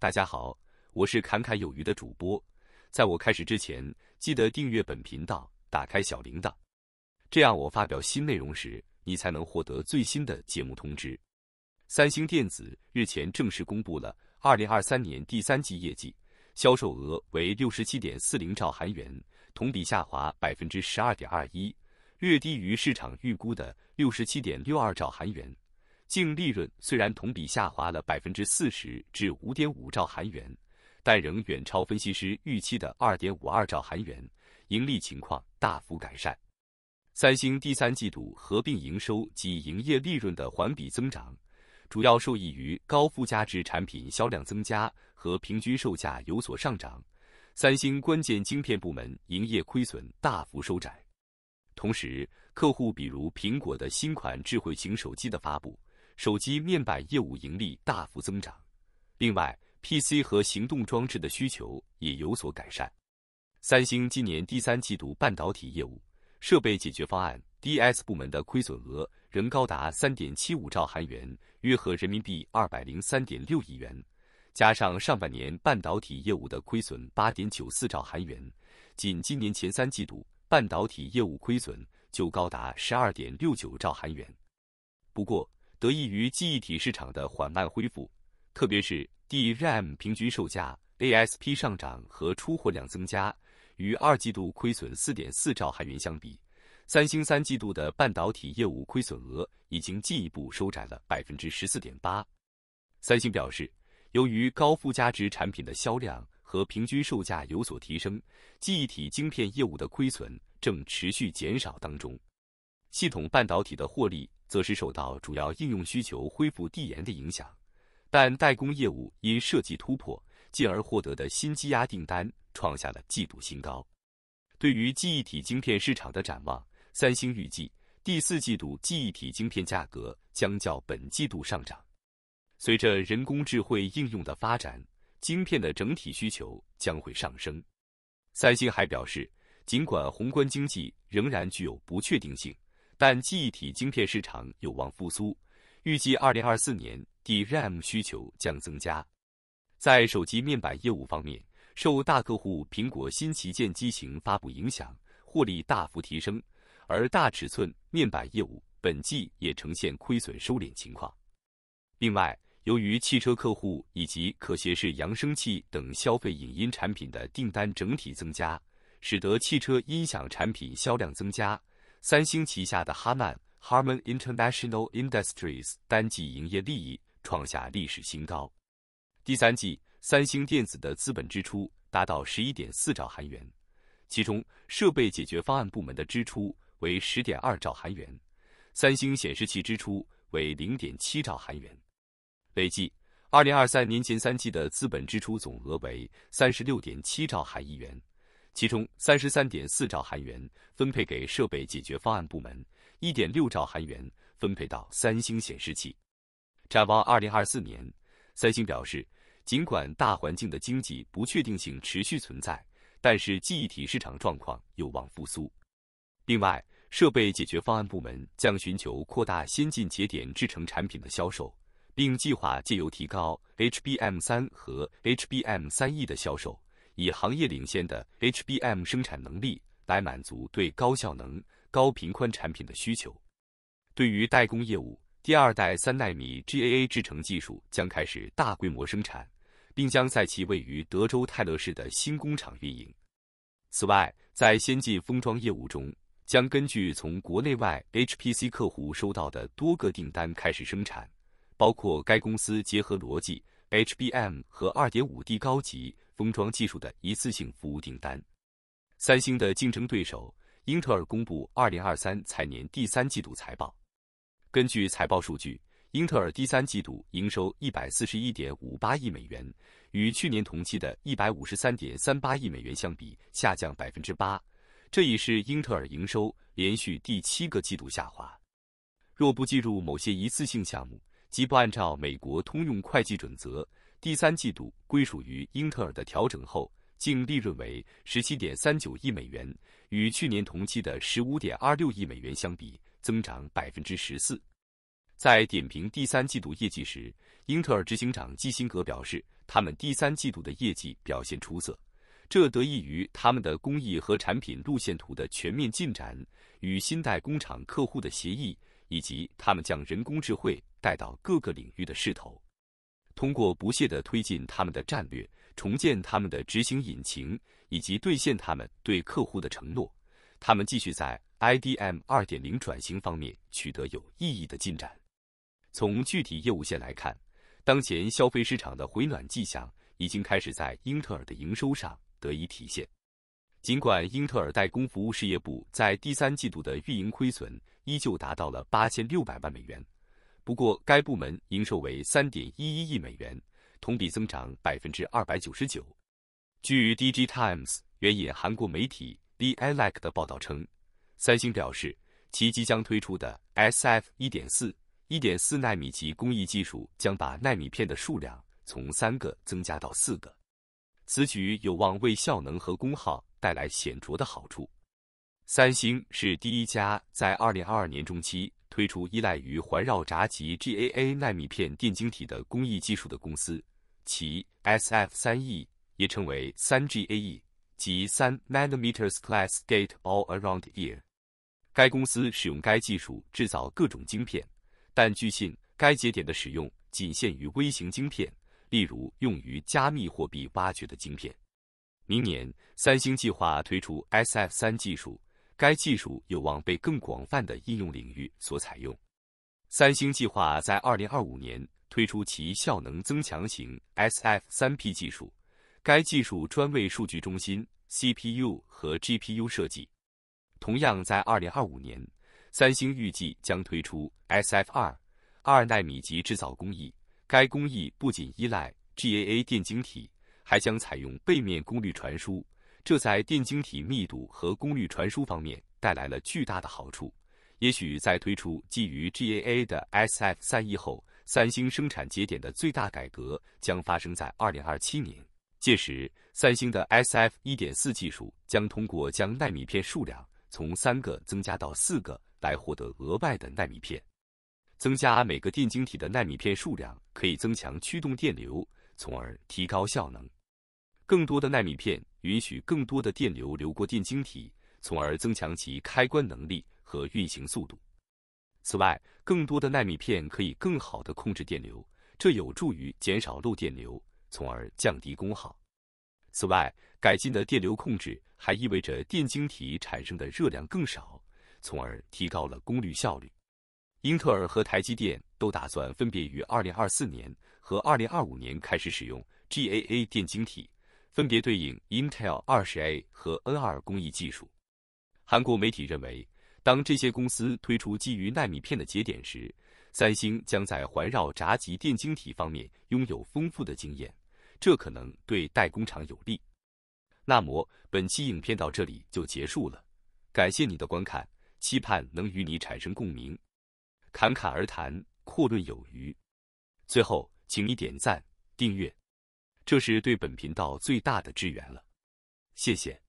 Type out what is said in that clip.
大家好，我是侃侃有余的主播。在我开始之前，记得订阅本频道，打开小铃铛，这样我发表新内容时，你才能获得最新的节目通知。三星电子日前正式公布了二零二三年第三季业绩，销售额为六十七点四零兆韩元，同比下滑百分之十二点二一，略低于市场预估的六十七点六二兆韩元。净利润虽然同比下滑了百分之四十至五点五兆韩元，但仍远超分析师预期的二点五二兆韩元，盈利情况大幅改善。三星第三季度合并营收及营业利润的环比增长，主要受益于高附加值产品销量增加和平均售价有所上涨。三星关键晶片部门营业亏损大幅收窄，同时，客户比如苹果的新款智慧型手机的发布。手机面板业务盈利大幅增长，另外 PC 和行动装置的需求也有所改善。三星今年第三季度半导体业务设备解决方案 DS 部门的亏损额仍高达三点七五兆韩元，约合人民币二百零三点六亿元。加上上半年半导体业务的亏损八点九四兆韩元，仅今年前三季度半导体业务亏损就高达十二点六九兆韩元。不过，得益于记忆体市场的缓慢恢复，特别是 DRAM 平均售价 ASP 上涨和出货量增加，与二季度亏损4.4兆韩元相比，三星三季度的半导体业务亏损额已经进一步收窄了14.8%。三星表示，由于高附加值产品的销量和平均售价有所提升，记忆体晶片业务的亏损正持续减少当中。系统半导体的获利。则是受到主要应用需求恢复递延的影响，但代工业务因设计突破，进而获得的新积压订单创下了季度新高。对于记忆体晶片市场的展望，三星预计第四季度记忆体晶片价格将较本季度上涨。随着人工智能应用的发展，晶片的整体需求将会上升。三星还表示，尽管宏观经济仍然具有不确定性。但记忆体晶片市场有望复苏，预计二零二四年 DRAM 需求将增加。在手机面板业务方面，受大客户苹果新旗舰机型发布影响，获利大幅提升；而大尺寸面板业务本季也呈现亏损收敛情况。另外，由于汽车客户以及可携式扬声器等消费影音产品的订单整体增加，使得汽车音响产品销量增加。三星旗下的哈曼 （Harman International Industries） 单季营业利益创下历史新高。第三季，三星电子的资本支出达到十一点四兆韩元，其中设备解决方案部门的支出为十点二兆韩元，三星显示器支出为零点七兆韩元。累计，二零二三年前三季的资本支出总额为三十六点七兆韩亿元。其中三十三点四兆韩元分配给设备解决方案部门，一点六兆韩元分配到三星显示器。展望二零二四年，三星表示，尽管大环境的经济不确定性持续存在，但是记忆体市场状况有望复苏。另外，设备解决方案部门将寻求扩大先进节点制成产品的销售，并计划借由提高 HBM 三和 HBM 三 E 的销售。以行业领先的 HBM 生产能力来满足对高效能、高频宽产品的需求。对于代工业务，第二代三纳米 GAA 制程技术将开始大规模生产，并将在其位于德州泰勒市的新工厂运营。此外，在先进封装业务中，将根据从国内外 HPC 客户收到的多个订单开始生产，包括该公司结合逻辑 HBM 和 2.5D 高级。封装技术的一次性服务订单。三星的竞争对手英特尔公布二零二三财年第三季度财报。根据财报数据，英特尔第三季度营收一百四十一点五八亿美元，与去年同期的一百五十三点三八亿美元相比下降百分之八。这已是英特尔营收连续第七个季度下滑。若不计入某些一次性项目，即不按照美国通用会计准则。第三季度归属于英特尔的调整后净利润为十七点三九亿美元，与去年同期的十五点二六亿美元相比，增长百分之十四。在点评第三季度业绩时，英特尔执行长基辛格表示，他们第三季度的业绩表现出色，这得益于他们的工艺和产品路线图的全面进展、与新代工厂客户的协议，以及他们将人工智慧带到各个领域的势头。通过不懈地推进他们的战略，重建他们的执行引擎，以及兑现他们对客户的承诺，他们继续在 IDM 2.0转型方面取得有意义的进展。从具体业务线来看，当前消费市场的回暖迹象已经开始在英特尔的营收上得以体现。尽管英特尔代工服务事业部在第三季度的运营亏损依旧达到了8600万美元。不过，该部门营收为3.11亿美元，同比增长299%。据 DGTimes 援引韩国媒体 The l e c 的报道称，三星表示，其即将推出的 SF1.41.4 纳米级工艺技术将把纳米片的数量从三个增加到四个，此举有望为效能和功耗带来显著的好处。三星是第一家在2022年中期。推出依赖于环绕闸极 GAA 纳米片电晶体的工艺技术的公司，其 SF3E 也称为 3GAE 及3 nanometers class gate all around EER。该公司使用该技术制造各种晶片，但据信该节点的使用仅限于微型晶片，例如用于加密货币挖掘的晶片。明年，三星计划推出 SF3 技术。该技术有望被更广泛的应用领域所采用。三星计划在2025年推出其效能增强型 SF3P 技术，该技术专为数据中心 CPU 和 GPU 设计。同样在2025年，三星预计将推出 SF2 二纳米级制造工艺，该工艺不仅依赖 GAA 电晶体，还将采用背面功率传输。这在电晶体密度和功率传输方面带来了巨大的好处。也许在推出基于 GAA 的 SF 三一后，三星生产节点的最大改革将发生在2027年。届时，三星的 SF 一点四技术将通过将纳米片数量从三个增加到四个来获得额外的纳米片。增加每个电晶体的纳米片数量可以增强驱动电流，从而提高效能。更多的纳米片。允许更多的电流流过电晶体，从而增强其开关能力和运行速度。此外，更多的纳米片可以更好地控制电流，这有助于减少漏电流，从而降低功耗。此外，改进的电流控制还意味着电晶体产生的热量更少，从而提高了功率效率。英特尔和台积电都打算分别于2024年和2025年开始使用 GAA 电晶体。分别对应 Intel 20A 和 N2 工艺技术。韩国媒体认为，当这些公司推出基于纳米片的节点时，三星将在环绕闸极电晶体方面拥有丰富的经验，这可能对代工厂有利。那么，本期影片到这里就结束了，感谢你的观看，期盼能与你产生共鸣。侃侃而谈，阔论有余。最后，请你点赞、订阅。这是对本频道最大的支援了，谢谢。